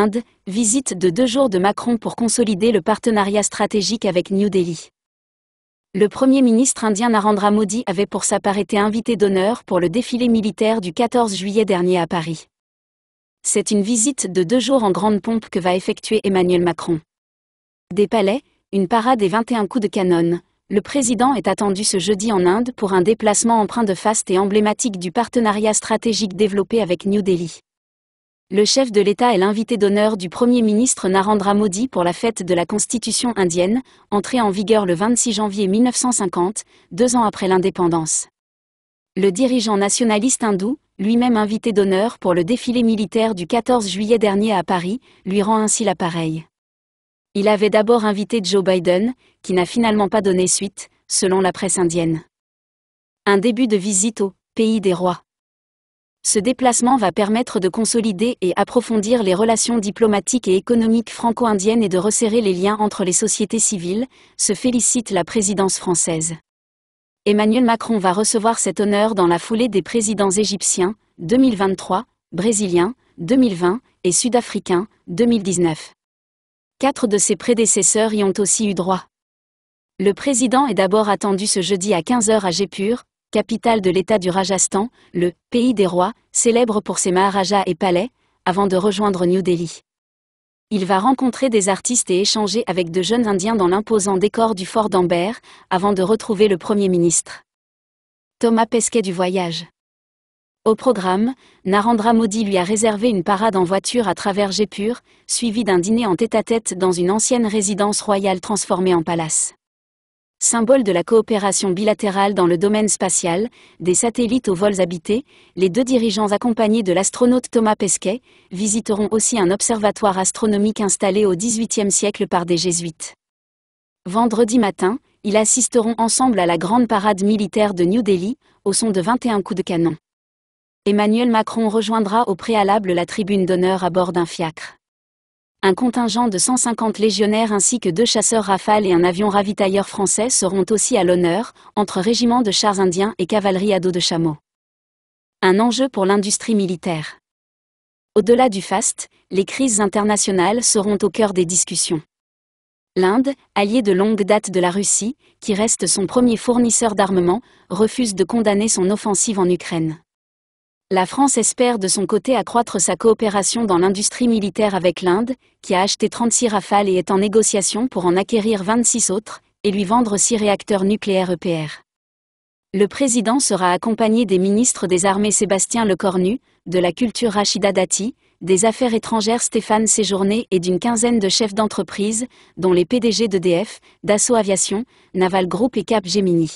Inde, visite de deux jours de Macron pour consolider le partenariat stratégique avec New Delhi. Le Premier ministre indien Narendra Modi avait pour sa part été invité d'honneur pour le défilé militaire du 14 juillet dernier à Paris. C'est une visite de deux jours en grande pompe que va effectuer Emmanuel Macron. Des palais, une parade et 21 coups de canon, le président est attendu ce jeudi en Inde pour un déplacement empreint de faste et emblématique du partenariat stratégique développé avec New Delhi le chef de l'État est l'invité d'honneur du Premier ministre Narendra Modi pour la fête de la Constitution indienne, entrée en vigueur le 26 janvier 1950, deux ans après l'indépendance. Le dirigeant nationaliste hindou, lui-même invité d'honneur pour le défilé militaire du 14 juillet dernier à Paris, lui rend ainsi l'appareil. Il avait d'abord invité Joe Biden, qui n'a finalement pas donné suite, selon la presse indienne. Un début de visite au pays des rois. Ce déplacement va permettre de consolider et approfondir les relations diplomatiques et économiques franco-indiennes et de resserrer les liens entre les sociétés civiles, se félicite la présidence française. Emmanuel Macron va recevoir cet honneur dans la foulée des présidents égyptiens 2023, brésiliens 2020 et sud-africains 2019. Quatre de ses prédécesseurs y ont aussi eu droit. Le président est d'abord attendu ce jeudi à 15h à Jépur capitale de l'État du Rajasthan, le pays des rois, célèbre pour ses maharajas et palais, avant de rejoindre New Delhi. Il va rencontrer des artistes et échanger avec de jeunes Indiens dans l'imposant décor du fort d'Amber, avant de retrouver le Premier ministre. Thomas Pesquet du voyage. Au programme, Narendra Modi lui a réservé une parade en voiture à travers Jaipur, suivie d'un dîner en tête à -tête dans une ancienne résidence royale transformée en palace symbole de la coopération bilatérale dans le domaine spatial, des satellites aux vols habités, les deux dirigeants accompagnés de l'astronaute Thomas Pesquet visiteront aussi un observatoire astronomique installé au XVIIIe siècle par des jésuites. Vendredi matin, ils assisteront ensemble à la grande parade militaire de New Delhi, au son de 21 coups de canon. Emmanuel Macron rejoindra au préalable la tribune d'honneur à bord d'un fiacre. Un contingent de 150 légionnaires ainsi que deux chasseurs Rafale et un avion ravitailleur français seront aussi à l'honneur, entre régiments de chars indiens et cavalerie à dos de chameau. Un enjeu pour l'industrie militaire. Au-delà du faste, les crises internationales seront au cœur des discussions. L'Inde, alliée de longue date de la Russie, qui reste son premier fournisseur d'armement, refuse de condamner son offensive en Ukraine. La France espère de son côté accroître sa coopération dans l'industrie militaire avec l'Inde, qui a acheté 36 Rafales et est en négociation pour en acquérir 26 autres, et lui vendre 6 réacteurs nucléaires EPR. Le président sera accompagné des ministres des Armées Sébastien Lecornu, de la Culture Rachida Dati, des Affaires étrangères Stéphane Séjourné et d'une quinzaine de chefs d'entreprise, dont les PDG d'EDF, Dassault Aviation, Naval Group et Cap Gemini.